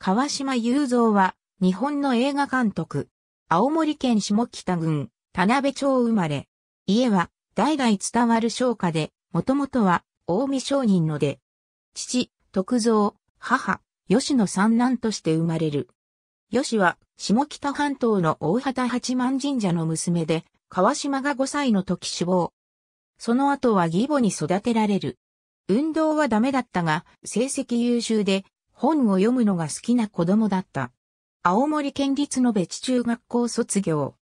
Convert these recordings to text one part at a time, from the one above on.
川島雄三は、日本の映画監督。青森県下北郡、田辺町生まれ。家は、代々伝わる商家で、もともとは、近江商人ので。父、徳蔵、母、吉野三男として生まれる。吉は、下北半島の大畑八幡神社の娘で、川島が5歳の時死亡。その後は義母に育てられる。運動はダメだったが、成績優秀で、本を読むのが好きな子供だった。青森県立の別中学校卒業。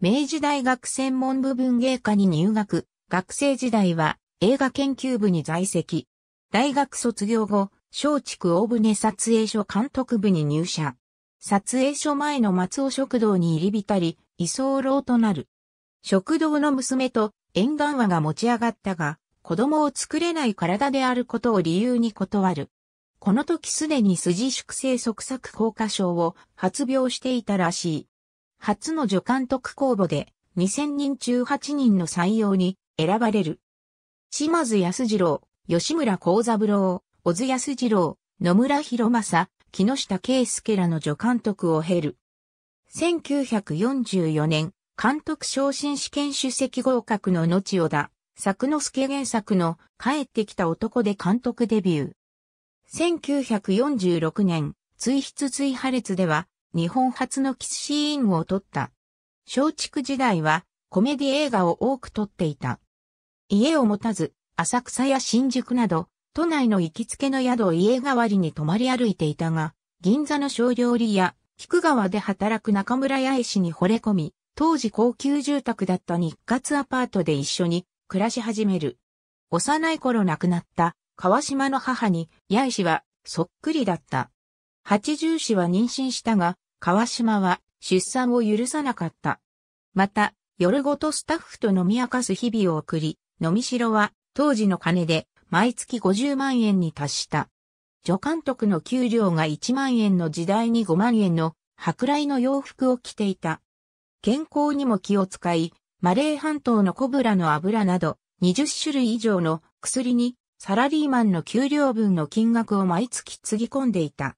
明治大学専門部文芸科に入学。学生時代は映画研究部に在籍。大学卒業後、松竹大船撮影所監督部に入社。撮影所前の松尾食堂に入り浸り、居候となる。食堂の娘と縁談話が持ち上がったが、子供を作れない体であることを理由に断る。この時すでに筋粛性即作効果症を発病していたらしい。初の助監督公募で2000人中8人の採用に選ばれる。島津康次郎、吉村幸三郎、小津康次郎、野村博正、木下圭介らの助監督を経る。1944年、監督昇進試験主席合格の後をだ、作之助原作の帰ってきた男で監督デビュー。1946年、追筆追破列では、日本初のキスシーンを撮った。松竹時代は、コメディ映画を多く撮っていた。家を持たず、浅草や新宿など、都内の行きつけの宿を家代わりに泊まり歩いていたが、銀座の小料理屋、菊川で働く中村八重氏に惚れ込み、当時高級住宅だった日活アパートで一緒に暮らし始める。幼い頃亡くなった川島の母に、八重氏は、そっくりだった。八十氏は妊娠したが、川島は、出産を許さなかった。また、夜ごとスタッフと飲み明かす日々を送り、飲みしろは、当時の金で、毎月50万円に達した。助監督の給料が1万円の時代に5万円の、舶来の洋服を着ていた。健康にも気を使い、マレー半島のコブラの油など、20種類以上の薬にサラリーマンの給料分の金額を毎月つぎ込んでいた。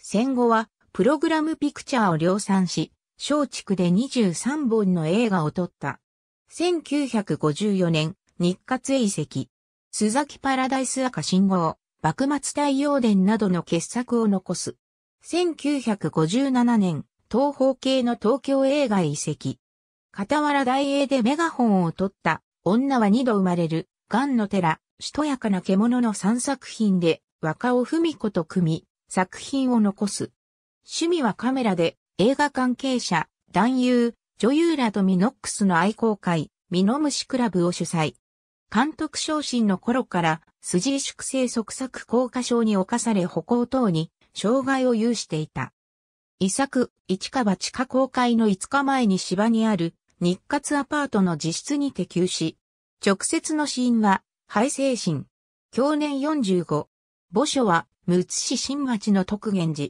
戦後は、プログラムピクチャーを量産し、小畜で23本の映画を撮った。1954年、日活遺跡、須崎パラダイス赤信号、幕末太陽伝などの傑作を残す。1957年、東方系の東京映画遺跡。傍ら大英でメガホンを撮った、女は二度生まれる、ガンの寺、しとやかな獣の3作品で若尾文子と組み、作品を残す。趣味はカメラで映画関係者、男優、女優らとミノックスの愛好会、ミノムシクラブを主催。監督昇進の頃から、筋萎縮性側索硬化症に侵され歩行等に障害を有していた。遺作、市川地下公開の5日前に芝にある日活アパートの自室にて応し、直接の死因は海精神。享年45。墓所は、むつ市新町の徳源寺。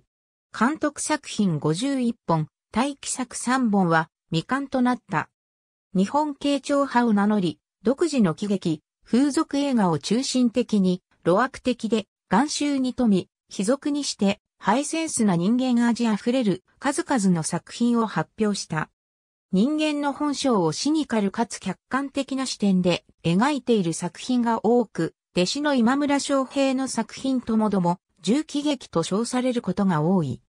監督作品51本、待機作3本は未完となった。日本慶長派を名乗り、独自の喜劇、風俗映画を中心的に、露悪的で、眼臭に富み、貴族にして、ハイセンスな人間味あふれる数々の作品を発表した。人間の本性をシニカルかつ客観的な視点で描いている作品が多く、弟子の今村昌平の作品ともども、重喜劇と称されることが多い。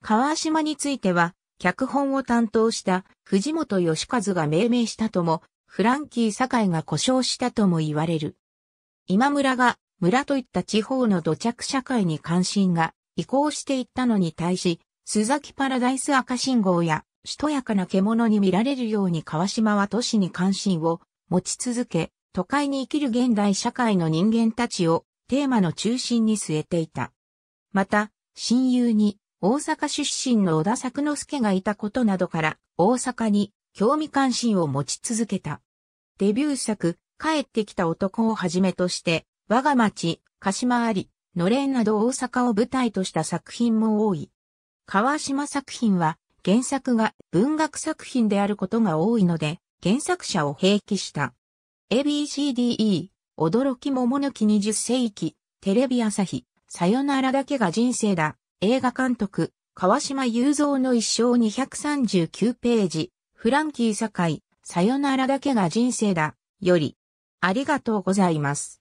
川島については、脚本を担当した藤本義和が命名したとも、フランキー堺が故障したとも言われる。今村が村といった地方の土着社会に関心が移行していったのに対し、須崎パラダイス赤信号やしとやかな獣に見られるように川島は都市に関心を持ち続け、都会に生きる現代社会の人間たちをテーマの中心に据えていた。また、親友に大阪出身の小田作之助がいたことなどから大阪に興味関心を持ち続けた。デビュー作、帰ってきた男をはじめとして、我が町、鹿島あり、のれんなど大阪を舞台とした作品も多い。川島作品は原作が文学作品であることが多いので、原作者を併記した。ABCDE、驚き桃のき20世紀、テレビ朝日、さよならだけが人生だ、映画監督、川島雄三の一生239ページ、フランキー堺、さよならだけが人生だ、より、ありがとうございます。